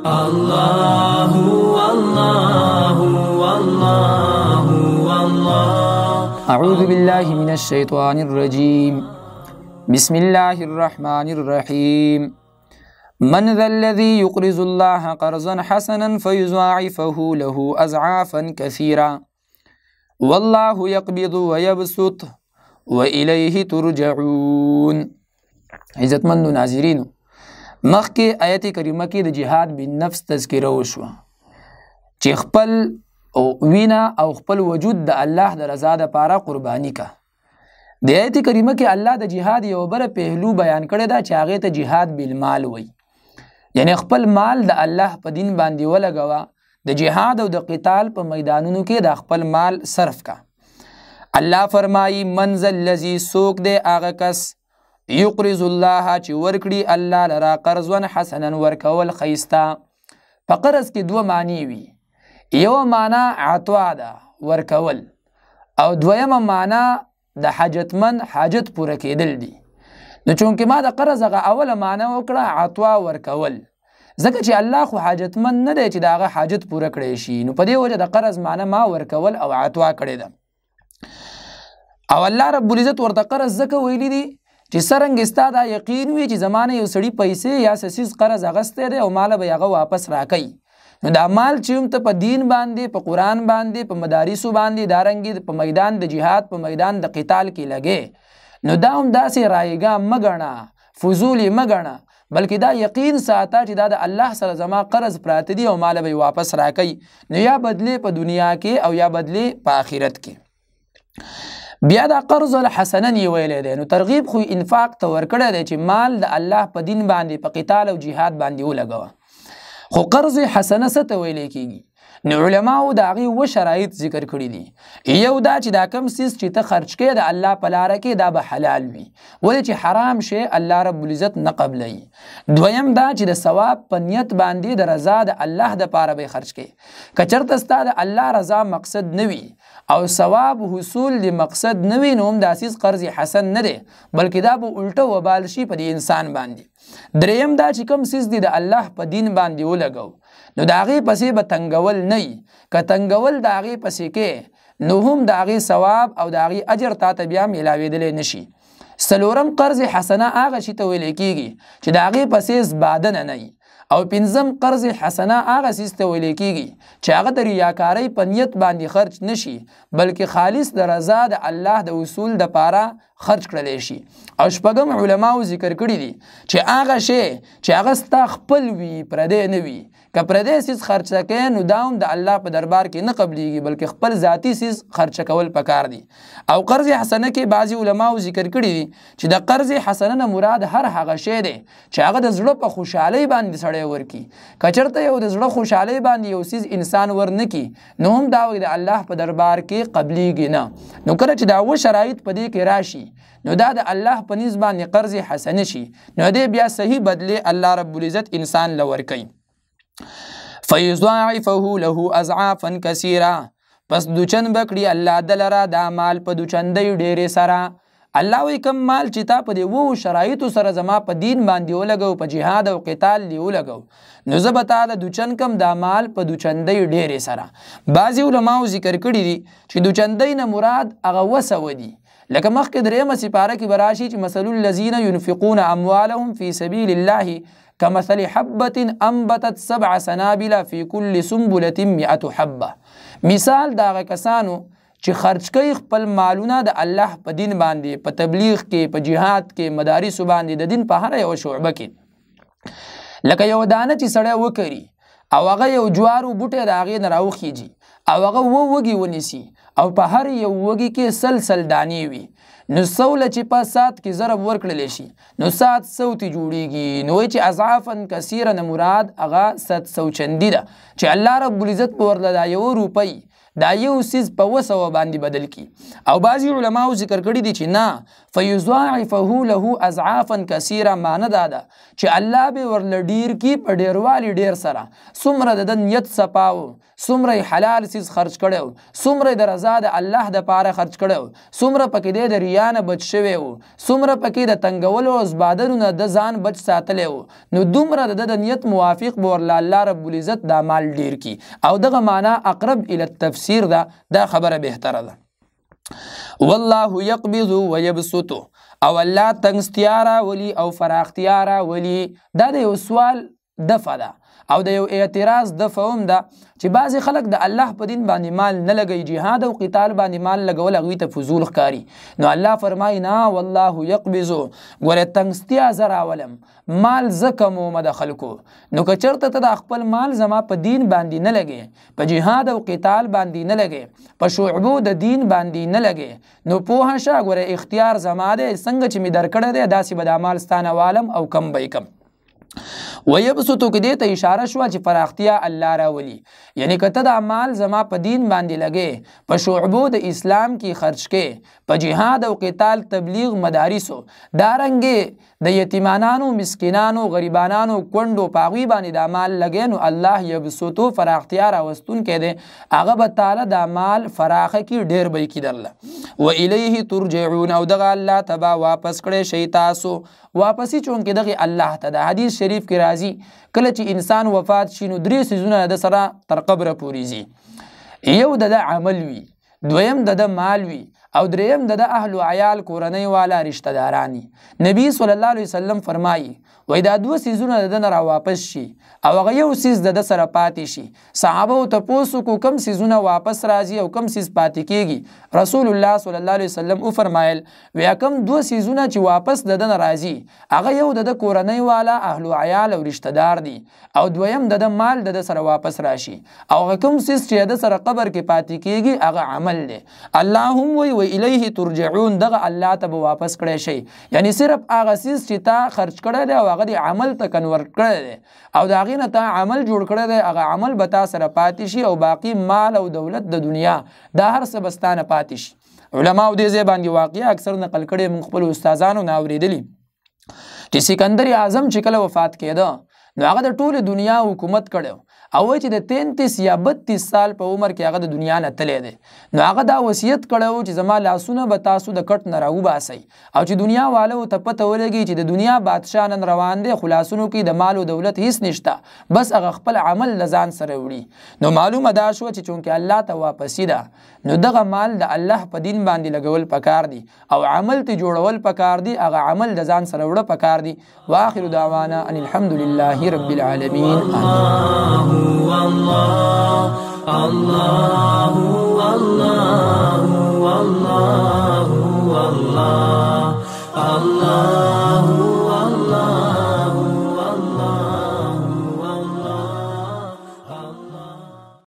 الله والله والله والله أعوذ بالله من الشيطان الرجيم بسم الله الرحمن الرحيم من ذا الذي يقرض الله قرضا حسنا فيضاعفه له أزعافا كثيرا والله يقبض ويبسط وإليه ترجعون عزت من ناظرينه مخکې آیت کریمه کې د جهاد بنفس تذکره وشو چې خپل او وینا او خپل وجود د الله د رضا لپاره قرباني کا د آیت کریمه کې الله د جهاد یو بر پهلو بیان کړی دا چې هغه ته جهاد بالمال وای یعنی خپل مال د الله په دین باندې ولګوا د جهاد او د قتال په میدانونو کې د خپل مال صرف کا الله فرمایي منزل لذي سوق د هغه کس یقرض الله چې ورکړي الله لرا قرضون حسنا ورکول خیستا په قرض کې دوه معنی وي یو معنا عطوا ده ورکول او دویمه معنا د حاجتمن حاجت پوره کېدل دي نو چونکې ما د قرض هغه اوله معنا وکړه عطوا ورکول ځکه چې الله خو حاجتمن نه دی چې دا هغه حاجت پوره کړی شي نو په دې وجه د قرض معنا ما ورکول او عطوا کړی ده او الله رب العزت ورته قرض ځکه ویلی دی چې سرنګ استا دا یقین وي چې زمانه یو سړی پیسې یا سسیز قرض اغستې دی او مال به هغه واپس راکړي نو دا مال چې هم ته په دین باندې په قران باندې په مدارسو باندې دارنګي په میدان د جهاد په میدان د قتال کې لګې نو دا هم داسې رایګا مګړه فضول مګړه بلکې دا یقین ساته چې دا د الله سره زما قرض پراته دی او مال به واپس راکړي نو یا بدله په دنیا کې او یا بدله په آخرت کې بیا دا قرض الحسنن یې ویلی دی نو ترغیب خو انفاق ته ورکړی دی چې مال د الله په دین باندې په قتال او جهاد باندې ولګوه خو قرض حسنه څه ته ویلی کیږي نو علماو د هغې و شرایط ذکر کړي دي یو دا چې دا کم سیز چې ته خرج کې د الله په لاره کې دا به حلال وي ولې چې حرام شی الله رب العزت نه قبلوي دویم دا چې د ثواب په نیت باندې د رضا د الله دپاره به یې خرج کې که چېرته ستا د الله رضا مقصد نه وي او ثواب حصول د مقصد نه وي نو هم داسیز قرض حسن نه دی بلکې دا به الټه وبال شي په دې انسان باندې دریم دا چې کوم سیز دی د الله په دین باندې ولګو نو د هغې پسې به تنګول نه که تنګول د هغې پسې کې نو هم د هغې ثواب او د هغې اجر تا ته بیا میلاوېدلی نه شي سلورم قرض حسنه هغه شي ته ویلی کېږي چې د هغې پسې زبادنه نه او پنځم قرض حسنه هغه سیس ته ویل کیږي چې هغه د ریاکاری په نیت باندې خرج نشي بلکې خالص د رضا د الله د اصول د پاره خرج کړل شي او شپږم علماو ذکر کړی دي چې هغه شی چې هغه ستا خپل وي پردې نه وي که پردې سیس خرچه کوي نو دا هم د الله په دربار کې نه قبليږي بلکې خپل ذاتی سیس خرچه کول پکار دي او قرض حسنه کې بعضي علماو ذکر کړی دي چې د قرض حسنه نه مراد هر هغه شی دی چې هغه د زړه په خوشحالي باندې سړی ورکی کچرته یو د زړه خوشحالي باندې یو سیز انسان ورنکی نو هم دا د الله په دربار کې قبليږي نه نو کله چې دا و شرایط په دې کې راشي نو دا د الله په نسبت باندې قرض حسنه شي نو دې بیا صحیح بدله الله رب العزت انسان لور کوي فیضاعفه له اضعافا کثیره پس دوچن بکړي الله دلرا دا مال په دوچندۍ ډېرې سره الله وی کم مال چې تا په دی وو شرایطو سره زما په دین باندې ولګو په جهاد او قتال دی ولګو نو زه به تا د دوچن کم دا مال په دوچندۍ ډېرې سره بعضی علماو ذکر کړي دي چې دوچندۍ نه مراد هغه وسو دي لکه مخکې درېمه سپاره کې براشي چې مثل الذین ينفقون اموالهم فی سبیل الله كمثل حبة انبتت سبع سنابل في كل سنبلة مئة حبة مثال دا کسانو چې خرج کوي خپل مالونه د الله په دین باندې په تبلیغ کې په جهاد کې مدارس باندې د دین په هر یو شعبه کې لکه یو دانه چې سړی وکړي او هغه یو جوارو بوټه د هغې نه راوخیږي او هغه و وږي ونیسي او په هر یو وږي کې سلسل دانې وي نو سوله چې په سات کې ضرب ورکړل شي نو سات سوتی جوړیږي نو چې اضعافن کثیره نه مراد هغه سات سو چندی ده چې الله رب العزت په ورله دا یو روپی دا یو سیز په وسو باندې بدل کی او بعضی علماو ذکر کړی دي چې نه فیضاعفه له اضعافن کثیره معنی دا ده چې الله به ورله ډیر کی په ډیروالي ډیر سره څومره د نیت صفاو څومره حلال سیز خرج کړو څومره د رضا د الله د پاره خرج کړو څومره پکې د ریا بیان بچ شوی وو څومره پکې د تنګولو او زبادرونه د ځان بچ ساتلی وو نو دومره د د نیت موافق به ورله الله رب العزت دا مال ډیر کی او دغه معنا اقرب الی التفسیر ده دا خبره بهتره ده والله يقبض ويبسط او الله تنگستیارا ولی او فراختیارا ولی دا د یو سوال دفه ده او د یو اعتراض د فهم ده چې بعضی خلک د الله په دین باندې مال نه لګي جهاد او قتال باندې مال لګول هغه ته فضول ښکاری نو الله فرمایي نه والله يقبض ګوره تنگستیا زرا ولم مال زکمو مد خلکو نو که چرته ته د خپل مال زما په دین باندې نه لګي په جهاد او قتال باندې نه لګي په شعبو د دین باندې نه لګي نو په هشه ګوره اختیار زما ده څنګه چې می درکړه ده داسې به د اعمال ستانه والم او کم به کم ويبسطو کې دې ته اشاره شو چې فراختیا الله راولي یعنی کته د اعمال زما په دین باندې لګې په شعبو د اسلام کې خرج کې په جهاد او قتال تبلیغ مدارسو دارنګې د یتیمانانو مسکینانو غریبانانو کندو پاغوي باندې د اعمال لګې نو الله یبسطو فراختیا راوستون کې دې هغه به تعالی د اعمال فراخه کې ډېر به کې درله و الیه ترجعون او دغه الله تبا واپس کړي شي تاسو واپسی چون کې دغه الله ته د حدیث شریف کې راځي کله چې انسان وفات شي نو درې سيزونه د سره تر قبره پوري زی یو د عمل وی دویم د مال وی او دریم د اهل او عیال کورنۍ والا رشتہ دارانی نبی صلی الله علیه وسلم فرمایي وای دا دوه سیزونه د نه را واپس شي او هغه یو سیز د سره پاتې شي صحابه او تاسو کو کم سیزونه واپس راځي او کم سیز پاتې کیږي رسول الله صلی الله علیه وسلم او فرمایل ویا کم دوه سیزونه چې واپس د نه راځي هغه یو د کورنۍ والا اهل او عیال او رشتہ دار دي او دویم د مال د سره واپس راشي او هغه کم سیز چې د سره قبر کې پاتې کیږي هغه عمل دی الله هم وی و الیه ترجعون دغه الله ته به واپس کړی شي یعنی صرف هغه سیز چې تا خرج کړی دی او هغه د عمل ته کنورټ کړی دی او د هغې نه تا عمل جوړ کړی دی هغه عمل به تا سره پاتې شي او باقی مال او دولت د دنیا دا هر څه بستانه پاتې شي علما او دې ځای باندې واقعي اکثر نقل کړي من خپل استادانو نه اوریدلی چې سکندر اعظم چې کله وفات کېده نو هغه د ټوله دنیا حکومت کړو او چې د 33 یا 32 سال په عمر کې هغه د دنیا نه تللی دی نو هغه دا وصیت کړو چې زما لاسونه به تاسو د کټ نه راوباسئ او چې دنیا والو ته پته ولګي چې د دنیا بادشاه نن روان دی خلاصونو کې د مال او دولت هیڅ نشته بس هغه خپل عمل لزان سره وړي نو معلومه دا شو چې چونکه الله ته واپسی ده نو دغه مال د الله په دین باندې لګول پکار دي او عمل ته جوړول پکار دي هغه عمل د ځان سره وړه پکار دي واخر دعوانا ان الحمد لله رب العالمين آمين. Allah, Allah,